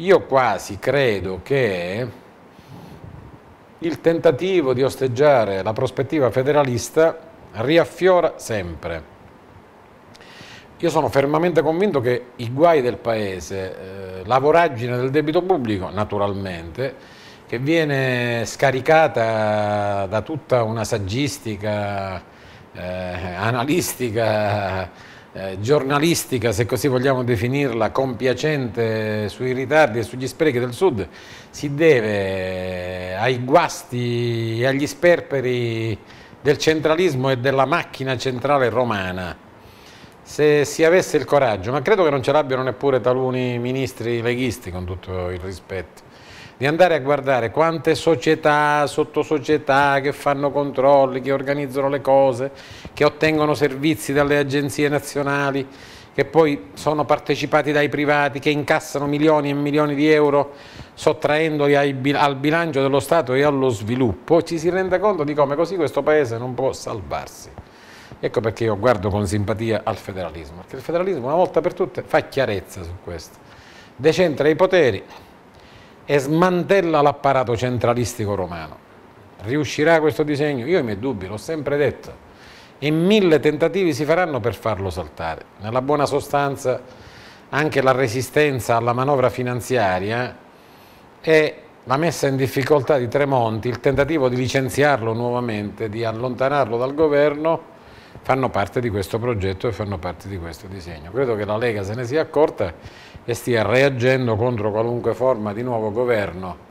io quasi credo che il tentativo di osteggiare la prospettiva federalista riaffiora sempre. Io sono fermamente convinto che i guai del Paese, eh, la voragine del debito pubblico, naturalmente, che viene scaricata da tutta una saggistica, eh, analistica, eh, giornalistica, se così vogliamo definirla, compiacente sui ritardi e sugli sprechi del Sud, si deve eh, ai guasti e agli sperperi del centralismo e della macchina centrale romana. Se si avesse il coraggio, ma credo che non ce l'abbiano neppure taluni ministri leghisti, con tutto il rispetto di andare a guardare quante società, sottosocietà che fanno controlli, che organizzano le cose, che ottengono servizi dalle agenzie nazionali, che poi sono partecipati dai privati, che incassano milioni e milioni di euro sottraendoli bil al bilancio dello Stato e allo sviluppo, ci si rende conto di come così questo Paese non può salvarsi. Ecco perché io guardo con simpatia al federalismo, perché il federalismo una volta per tutte fa chiarezza su questo, decentra i poteri, e smantella l'apparato centralistico romano. Riuscirà questo disegno? Io ho i miei dubbi, l'ho sempre detto. E mille tentativi si faranno per farlo saltare. Nella buona sostanza anche la resistenza alla manovra finanziaria e la messa in difficoltà di Tremonti, il tentativo di licenziarlo nuovamente, di allontanarlo dal governo fanno parte di questo progetto e fanno parte di questo disegno. Credo che la Lega se ne sia accorta e stia reagendo contro qualunque forma di nuovo governo